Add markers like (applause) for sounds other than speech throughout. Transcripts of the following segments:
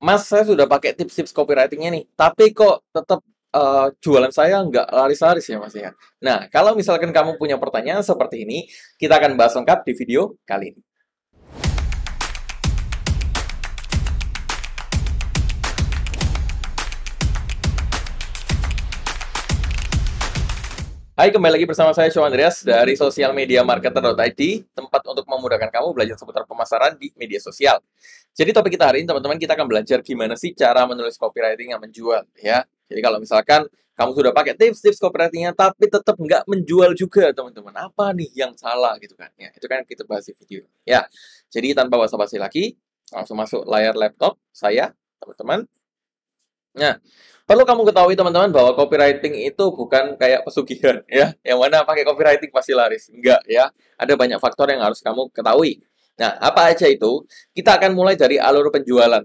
Mas saya sudah pakai tips-tips copywritingnya nih, tapi kok tetap uh, eh, jualan saya nggak laris-laris ya Mas ya. Nah, kalau misalkan kamu punya pertanyaan seperti ini, kita akan bahas lengkap di video kali ini. Hai, kembali lagi bersama saya Sean Andreas dari Social Media Marketer.id, tempat untuk memudahkan kamu belajar seputar pemasaran di media sosial. Jadi topik kita hari ini teman-teman kita akan belajar gimana sih cara menulis copywriting yang menjual ya. Jadi kalau misalkan kamu sudah pakai tips-tips copywritingnya tapi tetap nggak menjual juga teman-teman. Apa nih yang salah gitu kan? Ya, itu kan kita bahas di video. Ya. Jadi tanpa basa-basi lagi, langsung masuk layar laptop saya, teman-teman. Nah, perlu kamu ketahui teman-teman bahwa copywriting itu bukan kayak pesugihan (laughs) ya. Yang mana pakai copywriting pasti laris. Enggak ya. Ada banyak faktor yang harus kamu ketahui. Nah, apa aja itu? Kita akan mulai dari alur penjualan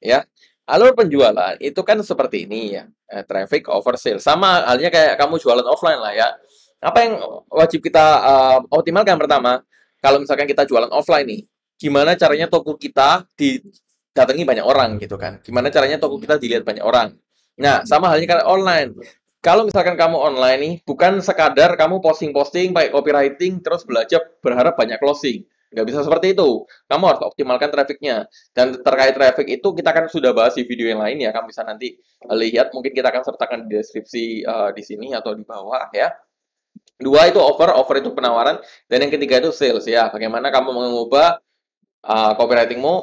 ya. Alur penjualan itu kan seperti ini ya. Eh, traffic over sale. Sama halnya kayak kamu jualan offline lah ya. Apa yang wajib kita uh, optimalkan pertama? Kalau misalkan kita jualan offline nih, gimana caranya toko kita di datangi banyak orang gitu kan. Gimana caranya toko kita dilihat banyak orang. Nah, sama halnya kalau online. Kalau misalkan kamu online nih, bukan sekadar kamu posting-posting pakai copywriting terus belajar berharap banyak closing. Nggak bisa seperti itu. Kamu harus optimalkan trafficnya. Dan terkait traffic itu kita kan sudah bahas di video yang lain ya. Kamu bisa nanti lihat, mungkin kita akan sertakan di deskripsi uh, di sini atau di bawah ya. Dua itu offer, offer itu penawaran. Dan yang ketiga itu sales ya. Bagaimana kamu mengubah uh, copywritingmu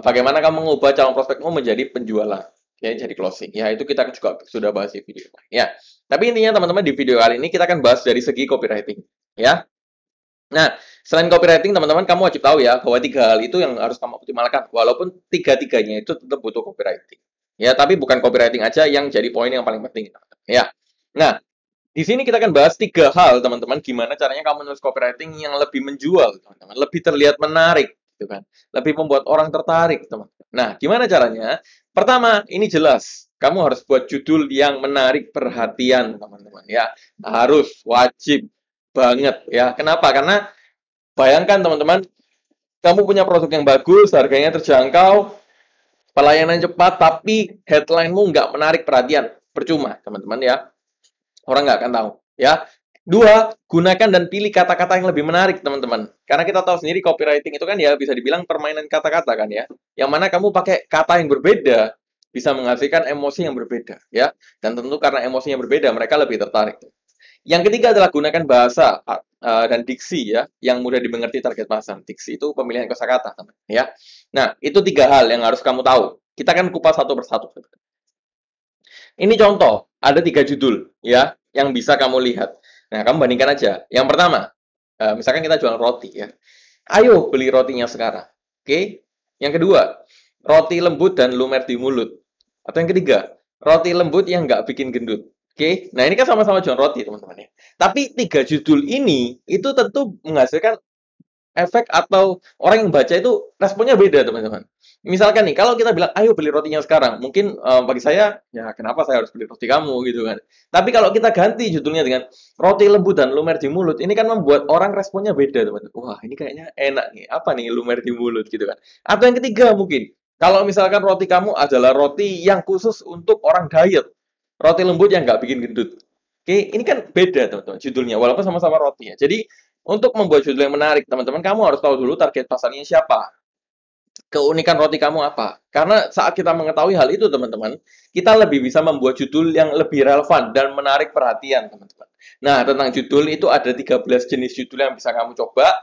Bagaimana kamu mengubah calon prospekmu menjadi penjualan? Ya, jadi closing. Ya, itu kita juga sudah bahas di video. Ya, tapi intinya teman-teman di video kali ini kita akan bahas dari segi copywriting. Ya, Nah, selain copywriting, teman-teman, kamu wajib tahu ya bahwa tiga hal itu yang harus kamu optimalkan. Walaupun tiga-tiganya itu tetap butuh copywriting. Ya, tapi bukan copywriting aja yang jadi poin yang paling penting. Ya. Nah, di sini kita akan bahas tiga hal, teman-teman, gimana caranya kamu menulis copywriting yang lebih menjual, teman-teman, lebih terlihat menarik, gitu kan. Lebih membuat orang tertarik, teman. Nah, gimana caranya? Pertama, ini jelas. Kamu harus buat judul yang menarik perhatian, teman-teman ya. Harus wajib banget ya. Kenapa? Karena bayangkan teman-teman, kamu punya produk yang bagus, harganya terjangkau, pelayanan cepat, tapi headlinemu nggak menarik perhatian. Percuma, teman-teman ya. Orang nggak akan tahu ya. Dua, gunakan dan pilih kata-kata yang lebih menarik, teman-teman. Karena kita tahu sendiri copywriting itu kan ya bisa dibilang permainan kata-kata kan ya. Yang mana kamu pakai kata yang berbeda, bisa menghasilkan emosi yang berbeda ya. Dan tentu karena emosinya berbeda, mereka lebih tertarik. Yang ketiga adalah gunakan bahasa uh, dan diksi ya, yang mudah dimengerti target pasar. Diksi itu pemilihan kosakata, teman ya. Nah, itu tiga hal yang harus kamu tahu. Kita kan kupas satu persatu. Ini contoh, ada tiga judul ya yang bisa kamu lihat. Nah, kamu bandingkan aja. Yang pertama, eh, misalkan kita jual roti ya. Ayo beli rotinya sekarang. Oke. Yang kedua, roti lembut dan lumer di mulut. Atau yang ketiga, roti lembut yang nggak bikin gendut. Oke, nah ini kan sama-sama jual roti teman-teman ya. Tapi tiga judul ini itu tentu menghasilkan efek atau orang yang baca itu responnya beda teman-teman misalkan nih kalau kita bilang ayo beli rotinya sekarang mungkin um, bagi saya ya kenapa saya harus beli roti kamu gitu kan tapi kalau kita ganti judulnya dengan roti lembut dan lumer di mulut ini kan membuat orang responnya beda teman-teman wah ini kayaknya enak nih apa nih lumer di mulut gitu kan atau yang ketiga mungkin kalau misalkan roti kamu adalah roti yang khusus untuk orang diet roti lembut yang nggak bikin gendut oke ini kan beda teman-teman judulnya walaupun sama-sama rotinya. jadi untuk membuat judul yang menarik, teman-teman, kamu harus tahu dulu target pasarnya siapa keunikan roti kamu apa? Karena saat kita mengetahui hal itu, teman-teman, kita lebih bisa membuat judul yang lebih relevan dan menarik perhatian, teman-teman. Nah, tentang judul itu ada 13 jenis judul yang bisa kamu coba.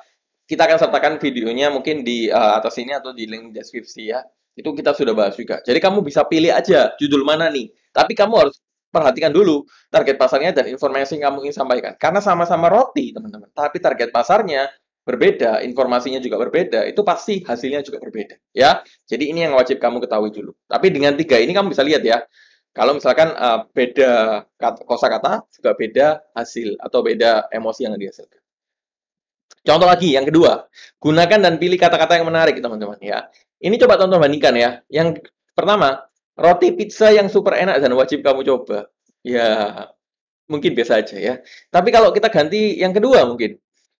Kita akan sertakan videonya mungkin di uh, atas ini atau di link deskripsi ya. Itu kita sudah bahas juga. Jadi kamu bisa pilih aja judul mana nih. Tapi kamu harus perhatikan dulu target pasarnya dan informasi yang kamu ingin sampaikan. Karena sama-sama roti, teman-teman. Tapi target pasarnya berbeda, informasinya juga berbeda, itu pasti hasilnya juga berbeda, ya. Jadi ini yang wajib kamu ketahui dulu. Tapi dengan tiga ini kamu bisa lihat ya. Kalau misalkan uh, beda kata, juga beda hasil atau beda emosi yang dihasilkan. Contoh lagi yang kedua, gunakan dan pilih kata-kata yang menarik, teman-teman ya. Ini coba tonton bandingkan ya. Yang pertama, roti pizza yang super enak dan wajib kamu coba. Ya, mungkin biasa aja ya. Tapi kalau kita ganti yang kedua mungkin,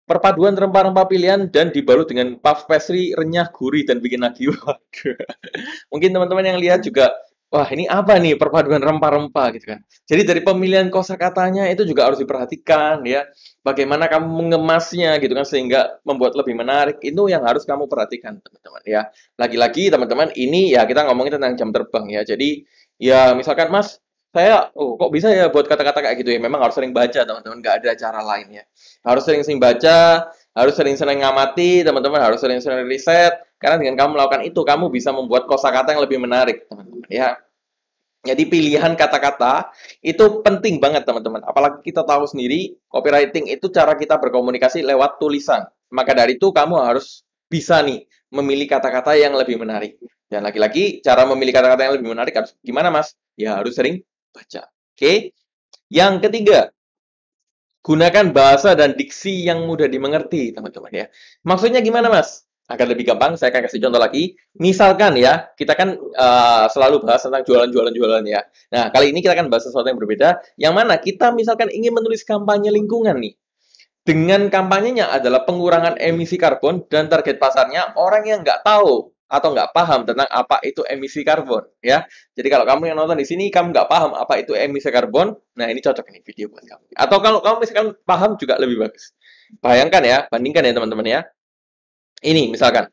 Perpaduan rempah-rempah pilihan dan dibalut dengan puff pastry renyah, gurih, dan bikin nagih. (laughs) Mungkin teman-teman yang lihat juga, wah ini apa nih perpaduan rempah-rempah gitu kan. Jadi dari pemilihan kosakatanya itu juga harus diperhatikan ya. Bagaimana kamu mengemasnya gitu kan sehingga membuat lebih menarik. Itu yang harus kamu perhatikan teman-teman ya. Lagi-lagi teman-teman ini ya kita ngomongin tentang jam terbang ya. Jadi ya misalkan mas saya oh kok bisa ya buat kata-kata kayak gitu ya memang harus sering baca teman-teman nggak ada cara lain ya harus sering-sering baca harus sering-sering ngamati teman-teman harus sering-sering riset karena dengan kamu melakukan itu kamu bisa membuat kosakata yang lebih menarik teman-teman ya jadi pilihan kata-kata itu penting banget teman-teman apalagi kita tahu sendiri copywriting itu cara kita berkomunikasi lewat tulisan maka dari itu kamu harus bisa nih memilih kata-kata yang lebih menarik dan lagi-lagi cara memilih kata-kata yang lebih menarik harus gimana mas ya harus sering baca. Oke. Okay? Yang ketiga, gunakan bahasa dan diksi yang mudah dimengerti, teman-teman ya. Maksudnya gimana, Mas? Agar lebih gampang, saya akan kasih contoh lagi. Misalkan ya, kita kan uh, selalu bahas tentang jualan-jualan-jualan ya. Nah, kali ini kita akan bahas sesuatu yang berbeda, yang mana kita misalkan ingin menulis kampanye lingkungan nih. Dengan kampanyenya adalah pengurangan emisi karbon dan target pasarnya orang yang nggak tahu atau nggak paham tentang apa itu emisi karbon ya. Jadi kalau kamu yang nonton di sini kamu nggak paham apa itu emisi karbon, nah ini cocok nih video buat kamu. Atau kalau kamu misalkan paham juga lebih bagus. Bayangkan ya, bandingkan ya teman-teman ya. Ini misalkan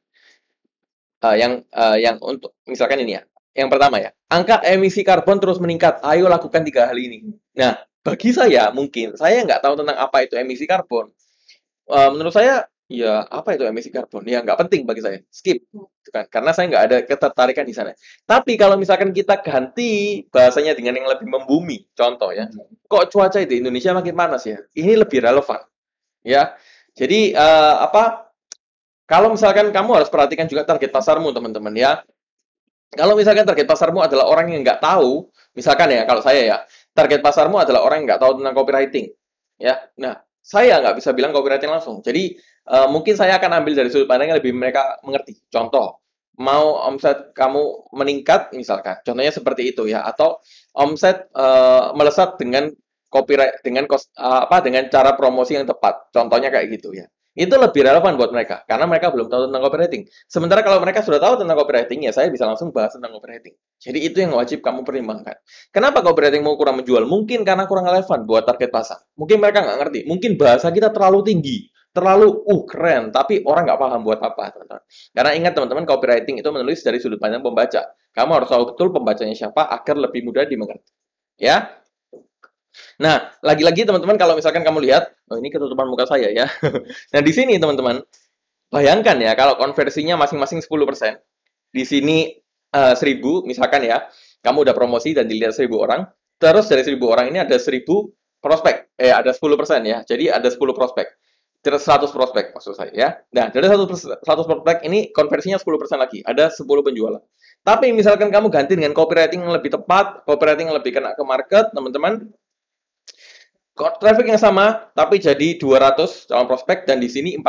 uh, yang uh, yang untuk misalkan ini ya. Yang pertama ya, angka emisi karbon terus meningkat. Ayo lakukan tiga hal ini. Nah, bagi saya mungkin saya nggak tahu tentang apa itu emisi karbon. Uh, menurut saya ya apa itu emisi karbon ya nggak penting bagi saya skip hmm. karena saya nggak ada ketertarikan di sana tapi kalau misalkan kita ganti bahasanya dengan yang lebih membumi contoh ya hmm. kok cuaca itu Indonesia makin panas ya ini lebih relevan ya jadi uh, apa kalau misalkan kamu harus perhatikan juga target pasarmu teman-teman ya kalau misalkan target pasarmu adalah orang yang nggak tahu misalkan ya kalau saya ya target pasarmu adalah orang yang nggak tahu tentang copywriting ya nah saya nggak bisa bilang copywriting langsung jadi Eh, mungkin saya akan ambil dari sudut pandang yang lebih mereka mengerti. Contoh, mau omset kamu meningkat misalkan, contohnya seperti itu ya, atau omset uh, melesat dengan copyright dengan kos, eh, apa dengan cara promosi yang tepat. Contohnya kayak gitu ya. Itu lebih relevan buat mereka karena mereka belum tahu tentang copywriting. Sementara kalau mereka sudah tahu tentang copywriting ya saya bisa langsung bahas tentang copywriting. Jadi itu yang wajib kamu pertimbangkan. Kenapa mau kurang menjual? Mungkin karena kurang relevan buat target pasar. Mungkin mereka nggak ngerti. Mungkin bahasa kita terlalu tinggi terlalu uh keren, tapi orang nggak paham buat apa, teman-teman. Karena ingat teman-teman, copywriting itu menulis dari sudut pandang pembaca. Kamu harus tahu betul pembacanya siapa agar lebih mudah dimengerti. Ya, Nah, lagi-lagi teman-teman kalau misalkan kamu lihat, oh ini ketutupan muka saya ya. (laughs) nah, di sini teman-teman, bayangkan ya kalau konversinya masing-masing 10%. Di sini uh, misalkan ya, kamu udah promosi dan dilihat seribu orang, terus dari seribu orang ini ada seribu prospek. Eh ada 10% ya. Jadi ada 10 prospek. Jadi 100 prospek maksud saya ya. Nah, jadi 100, 100 prospek ini konversinya 10% lagi, ada 10 penjualan. Tapi misalkan kamu ganti dengan copywriting yang lebih tepat, copywriting yang lebih kena ke market, teman-teman. Traffic yang sama tapi jadi 200 calon prospek dan di sini 40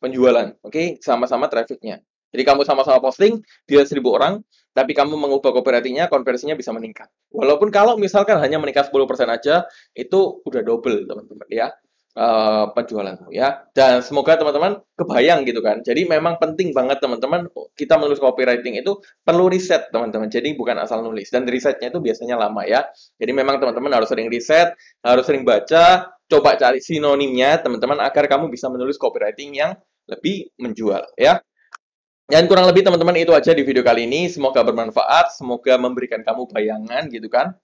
penjualan. Oke, okay? sama-sama trafficnya. Jadi kamu sama-sama posting, dia 1000 orang, tapi kamu mengubah copywritingnya, konversinya bisa meningkat. Walaupun kalau misalkan hanya meningkat 10% aja, itu udah double, teman-teman, ya uh, penjualanmu ya. Dan semoga teman-teman kebayang gitu kan. Jadi memang penting banget teman-teman kita menulis copywriting itu perlu riset teman-teman. Jadi bukan asal nulis dan risetnya itu biasanya lama ya. Jadi memang teman-teman harus sering riset, harus sering baca, coba cari sinonimnya teman-teman agar kamu bisa menulis copywriting yang lebih menjual ya. Dan kurang lebih teman-teman itu aja di video kali ini. Semoga bermanfaat, semoga memberikan kamu bayangan gitu kan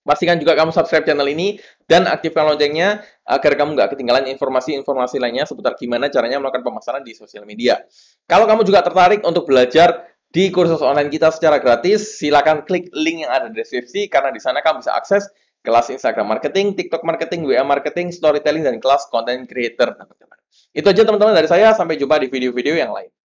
Pastikan juga kamu subscribe channel ini dan aktifkan loncengnya agar kamu nggak ketinggalan informasi-informasi lainnya seputar gimana caranya melakukan pemasaran di sosial media. Kalau kamu juga tertarik untuk belajar di kursus online kita secara gratis, silakan klik link yang ada di deskripsi karena di sana kamu bisa akses kelas Instagram marketing, TikTok marketing, WA marketing, storytelling dan kelas content creator, Itu aja teman-teman dari saya, sampai jumpa di video-video yang lain.